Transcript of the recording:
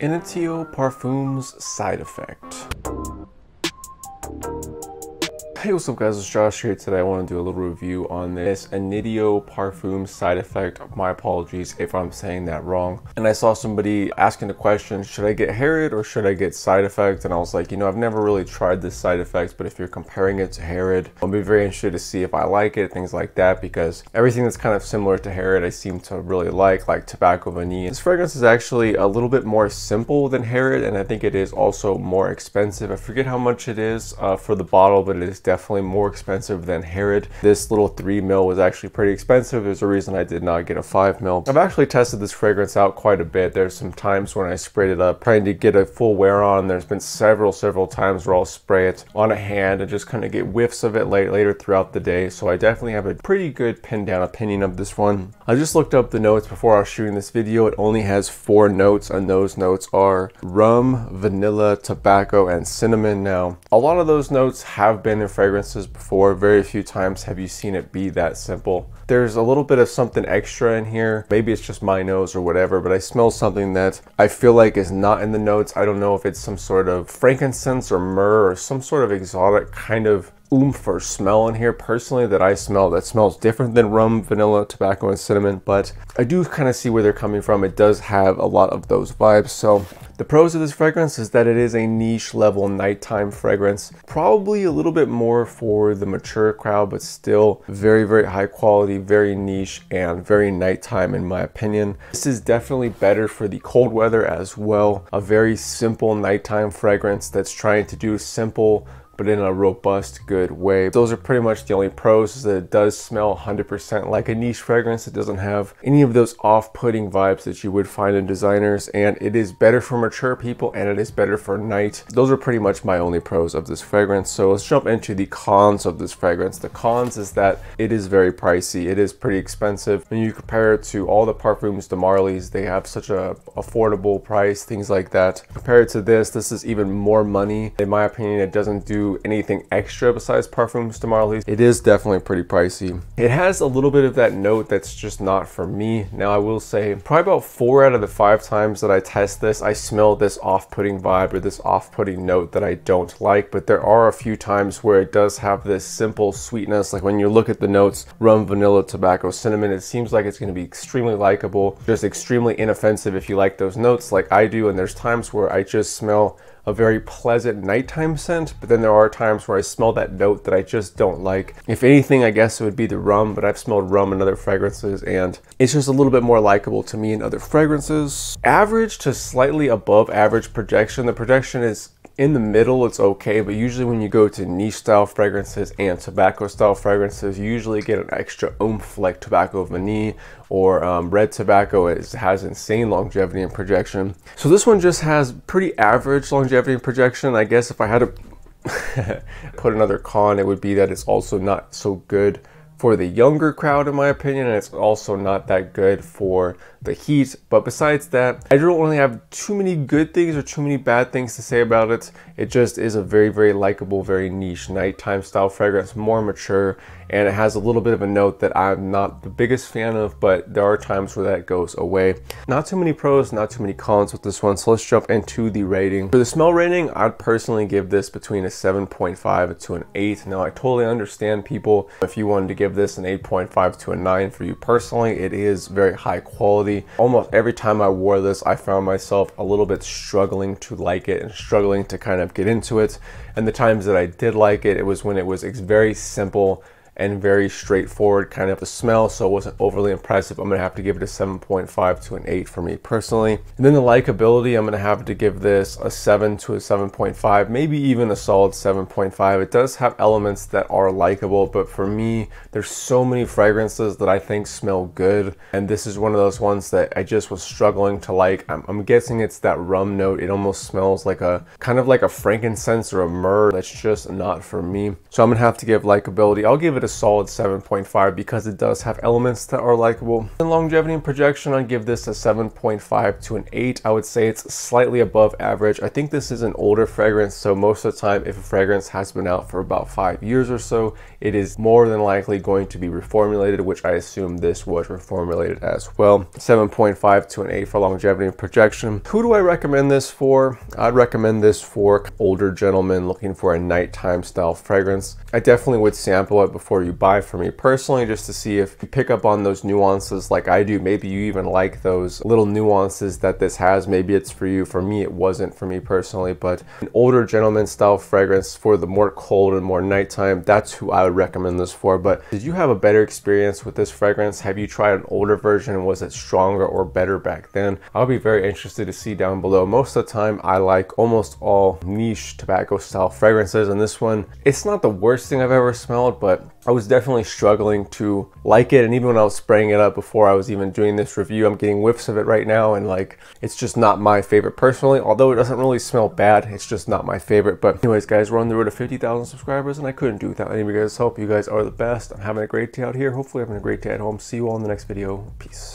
Initio Parfum's Side Effect. Hey, what's up guys, it's Josh here. Today I want to do a little review on this Anidio Parfum Side Effect. My apologies if I'm saying that wrong. And I saw somebody asking the question, should I get Harriet or should I get Side Effect? And I was like, you know, I've never really tried this Side Effect, but if you're comparing it to Harriet, I'll be very interested to see if I like it, things like that, because everything that's kind of similar to Harriet I seem to really like, like Tobacco Vanille. This fragrance is actually a little bit more simple than Harriet, and I think it is also more expensive. I forget how much it is uh, for the bottle, but it is definitely more expensive than Herod. This little three mil was actually pretty expensive. There's a reason I did not get a five mil. I've actually tested this fragrance out quite a bit. There's some times when I sprayed it up trying to get a full wear on. There's been several, several times where I'll spray it on a hand and just kind of get whiffs of it late, later throughout the day. So I definitely have a pretty good pinned down opinion of this one. I just looked up the notes before I was shooting this video. It only has four notes and those notes are rum, vanilla, tobacco, and cinnamon. Now, a lot of those notes have been in fragrances before. Very few times have you seen it be that simple. There's a little bit of something extra in here. Maybe it's just my nose or whatever, but I smell something that I feel like is not in the notes. I don't know if it's some sort of frankincense or myrrh or some sort of exotic kind of oomph or smell in here personally that I smell that smells different than rum, vanilla, tobacco, and cinnamon, but I do kind of see where they're coming from. It does have a lot of those vibes. So the pros of this fragrance is that it is a niche level nighttime fragrance, probably a little bit more for the mature crowd, but still very, very high quality, very niche, and very nighttime in my opinion. This is definitely better for the cold weather as well. A very simple nighttime fragrance that's trying to do simple but in a robust, good way. Those are pretty much the only pros is that it does smell 100% like a niche fragrance. It doesn't have any of those off-putting vibes that you would find in designers, and it is better for mature people, and it is better for night. Those are pretty much my only pros of this fragrance. So let's jump into the cons of this fragrance. The cons is that it is very pricey. It is pretty expensive. When you compare it to all the parfums, the Marleys, they have such a affordable price, things like that. Compared to this, this is even more money. In my opinion, it doesn't do anything extra besides parfums tamales. It is definitely pretty pricey. It has a little bit of that note that's just not for me. Now I will say probably about four out of the five times that I test this, I smell this off-putting vibe or this off-putting note that I don't like, but there are a few times where it does have this simple sweetness. Like when you look at the notes, rum, vanilla, tobacco, cinnamon, it seems like it's gonna be extremely likable, just extremely inoffensive if you like those notes like I do. And there's times where I just smell a very pleasant nighttime scent, but then there are times where I smell that note that I just don't like. If anything, I guess it would be the rum, but I've smelled rum in other fragrances and it's just a little bit more likable to me in other fragrances. Average to slightly above average projection. The projection is in the middle it's okay but usually when you go to niche style fragrances and tobacco style fragrances you usually get an extra oomph like tobacco vanille or um, red tobacco it has insane longevity and projection so this one just has pretty average longevity and projection i guess if i had to put another con it would be that it's also not so good for the younger crowd in my opinion and it's also not that good for the heat. But besides that, I don't really have too many good things or too many bad things to say about it. It just is a very, very likable, very niche nighttime style fragrance, more mature, and it has a little bit of a note that I'm not the biggest fan of, but there are times where that goes away. Not too many pros, not too many cons with this one, so let's jump into the rating. For the smell rating, I'd personally give this between a 7.5 to an 8. Now, I totally understand people if you wanted to give this an 8.5 to a 9 for you personally, it is very high quality quality. Almost every time I wore this, I found myself a little bit struggling to like it and struggling to kind of get into it. And the times that I did like it, it was when it was very simple and very straightforward kind of a smell, so it wasn't overly impressive. I'm gonna have to give it a 7.5 to an 8 for me personally. And then the likability, I'm gonna have to give this a 7 to a 7.5, maybe even a solid 7.5. It does have elements that are likable, but for me, there's so many fragrances that I think smell good, and this is one of those ones that I just was struggling to like. I'm, I'm guessing it's that rum note. It almost smells like a kind of like a frankincense or a myrrh that's just not for me. So I'm gonna have to give likability. I'll give it a solid 7.5 because it does have elements that are likable. In longevity and projection, I'd give this a 7.5 to an 8. I would say it's slightly above average. I think this is an older fragrance, so most of the time, if a fragrance has been out for about five years or so, it is more than likely going to be reformulated, which I assume this was reformulated as well. 7.5 to an 8 for longevity and projection. Who do I recommend this for? I'd recommend this for older gentlemen looking for a nighttime style fragrance. I definitely would sample it before or you buy from me personally just to see if you pick up on those nuances like I do. Maybe you even like those little nuances that this has. Maybe it's for you. For me, it wasn't for me personally, but an older gentleman style fragrance for the more cold and more nighttime, that's who I would recommend this for. But did you have a better experience with this fragrance? Have you tried an older version? Was it stronger or better back then? I'll be very interested to see down below. Most of the time, I like almost all niche tobacco style fragrances, and this one, it's not the worst thing I've ever smelled, but I was definitely struggling to like it. And even when I was spraying it up before I was even doing this review, I'm getting whiffs of it right now. And like, it's just not my favorite personally, although it doesn't really smell bad. It's just not my favorite. But anyways, guys, we're on the road to 50,000 subscribers and I couldn't do without any of you guys' help. You guys are the best. I'm having a great day out here. Hopefully having a great day at home. See you all in the next video. Peace.